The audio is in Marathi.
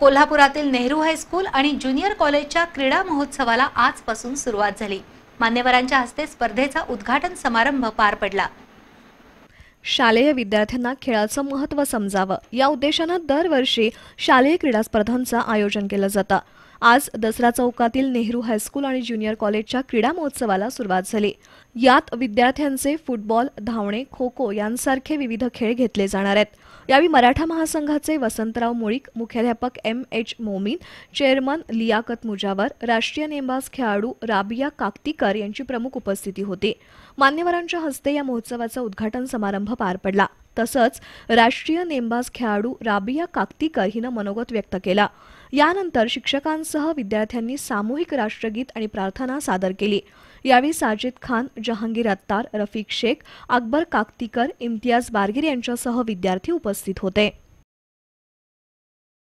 कोल्हापुरातील नेहरू हायस्कूल आणि ज्युनियर कॉलेजच्या क्रीडा महोत्सवाला आजपासून सुरुवात झाली मान्यवरांच्या हस्ते स्पर्धेचा उद्घाटन समारंभ पार पडला शालेय विद्यार्थ्यांना खेळाचं महत्व समजावं या उद्देशानं दरवर्षी शालेय क्रीडा स्पर्धांचं आयोजन केलं जातं आज दसरा चौकातील नेहरू हायस्कूल आणि ज्युनियर कॉलेजच्या क्रीडा महोत्सवाला सुरुवात झाली यात विद्यार्थ्यांचे फुटबॉल धावणे खो खो यांसारखे विविध खेळ घेतले जाणार आहेत यावेळी मराठा महासंघाचे वसंतराव मुळीक मुख्याध्यापक M H Momin chairman Liaquat Mujawar राष्ट्रीय नेमबाज खेळाडू राबिया काकतीकर यांची प्रमुख उपस्थिती होती मान्यवरांच्या हस्ते या महोत्सवाचा उद्घाटन समारंभ पार पडला तसंच राष्ट्रीय नेमबाज खेळाडू राबिया काकतीकर हिनं मनोगत व्यक्त केला यानंतर शिक्षकांसह विद्यार्थ्यांनी सामूहिक राष्ट्रगीत आणि प्रार्थना सादर केली यावेळी साजिद खान जहांगीर अत्तार रफीक शेख अकबर काकतीकर इम्तियाज बारगीर यांच्यासह विद्यार्थी उपस्थित होते